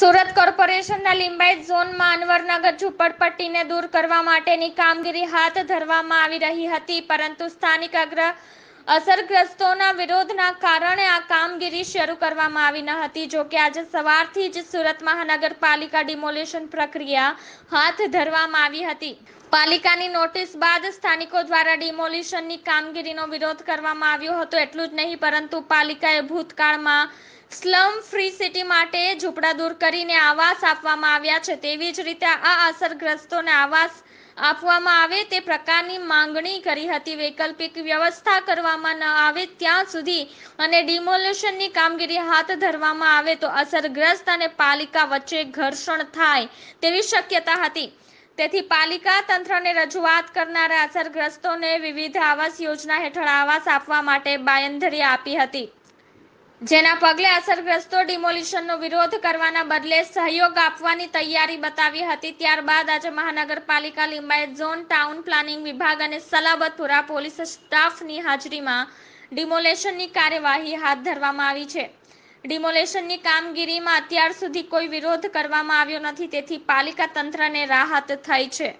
સુરત કોર્પોરેશનના લિંબાયત ઝોનમાં અનવરનગર ઝૂંપડપટ્ટીને દૂર કરવા માટેની કામગીરી હાથ ધરવામાં આવી રહી હતી પરંતુ સ્થાનિક અગ્ર અસરગ્રસ્તોના વિરોધના કારણે આ કામગીરી શરૂ કરવામાં આવી ન હતી જો કે આજે સવારથી જ સુરત મહાનગરપાલિકા ડિમોલેશન પ્રક્રિયા હાથ ધરવામાં આવી હતી પાલિકાની નોટિસ બાદ સ્થાનિકો દ્વારા ડિમોલિશનની કામગીરીનો વિરોધ કરવામાં આવ્યો હતો એટલું જ નહીં પરંતુ પાલિકાએ ભૂતકાળમાં સ્લમ ફ્રી સિટી માટે ઝૂંપડા દૂર કરીને આવાસ આપવામાં આવ્યા છે તેવી જ રીતે આ અસરગ્રસ્તોને આવાસ આપવામાં આવે તે પ્રકારની માંગણી કરી હતી વૈકલ્પિક વ્યવસ્થા કરવામાં ન આવે ત્યાં સુધી અને ડિમોલ્યુશનની કામગીરી હાથ ધરવામાં આવે તો અસરગ્રસ્ત અને પાલિકા વચ્ચે ઘર્ષણ થાય તેવી શક્યતા હતી તેથી પાલિકા તંત્રને રજૂઆત કરનારા અસરગ્રસ્તોને વિવિધ આવાસ યોજના હેઠળ આવાસ આપવા માટે બાયંધરી આપી હતી જેના પગલે અસરગ્રસ્તો ડિમોલિશનનો વિરોધ કરવાના બદલે સહયોગ આપવાની તૈયારી બતાવી હતી ત્યારબાદ આજે મહાનગરપાલિકા લિંબાયત ઝોન ટાઉન પ્લાનિંગ વિભાગ અને સલાબતપુરા પોલીસ સ્ટાફની હાજરીમાં ડિમોલેશનની કાર્યવાહી હાથ ધરવામાં આવી છે ડિમોલેશનની કામગીરીમાં અત્યાર સુધી કોઈ વિરોધ કરવામાં આવ્યો નથી તેથી પાલિકા તંત્રને રાહત થઈ છે